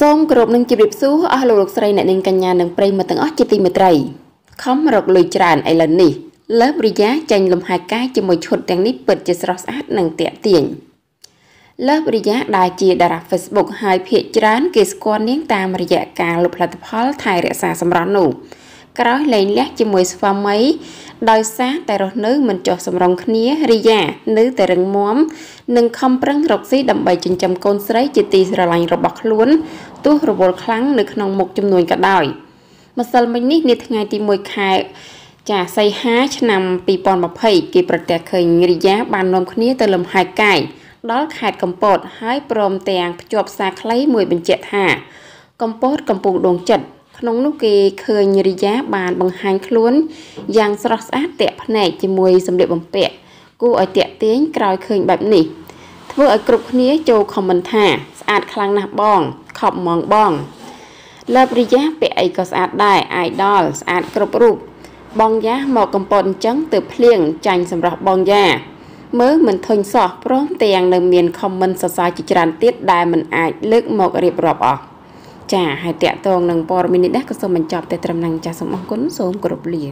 សូមគោរពនឹងជម្រាបសួរអស់លោកលោកស្រីអ្នកនាងកញ្ញានិងប្រិយមិត្តទាំងអស់ជាទីមេត្រីខំរកលុយច្រើនឥឡូវនេះលើបរិយាចាញ់លំហែកាយជាមួយឈុតទាំងនេះពិតជាស្រស់ស្អាតនិងទាក់ទាញលើបរិយាដែលជាតារា Facebook ហើយភាកច្រើនគេស្គាល់នាងតាមរយៈការលុបផលិតផលថែរក្សាសម្រស់នោះក្រោយលែងលះជាមួយស្វាមីដោយសារតែរស់នៅមិនចុះសម្រុងគ្នារីយ៉ានៅតែរឹងមាំនិងខំប្រឹងរកស៊ីដើម្បីចិញ្ចឹមកូនស្រីជាទីស្រឡាញ់របស់ខ្លួនទោះរវល់ខ្លាំងនៅក្នុងមុខចំនួនក៏ដោយម្សិលមិញនេះនាថ្ងៃទី1ខែចាសីហាឆ្នាំ2020គេប្រទះឃើញរីយ៉ាបាននាំគ្នា ទៅលំហែកាយដល់ខេត្តកំពតហើយព្រមទាំងភ្ជាប់សារខ្លីមួយបញ្ជាក់ថាកំពតកំពុងដងចិត្តក្នុងនោះគេឃើញរិយាបានបង្ហាញខ្លួនយ៉ាងស្រស់ស្អាតតាក់ភ្នែកជាមួយសម្លៀកបំពាក់គួរឲ្យតាក់ទាញក្រោយឃើញបែបនេះ ធ្វើឲ្យគ្រប់គ្នាចូលខមមិនថាស្អាតខ្លាំងណាស់បងខប់ម៉ងបងលើបរិយាពាក់អីក៏ស្អាតដែរអាយដលស្អាតគ្រប់រូបបងយ៉ាមកកំពត់អញ្ចឹងទៅភ្លៀងចាញ់សម្រាប់បងយ៉ាមើលមិនធុញសោះព្រមទាំងនៅមានខមមិនសរសើរជាច្រើនទៀតដែលមិនអាចលើកមករៀបរាប់អស់ចាហើយតាក់ទងនឹងព័ត៌មាននេះដែរក៏សូមបញ្ចប់តែត្រឹមនឹងចាសសូមអរគុណសូមគោរពលា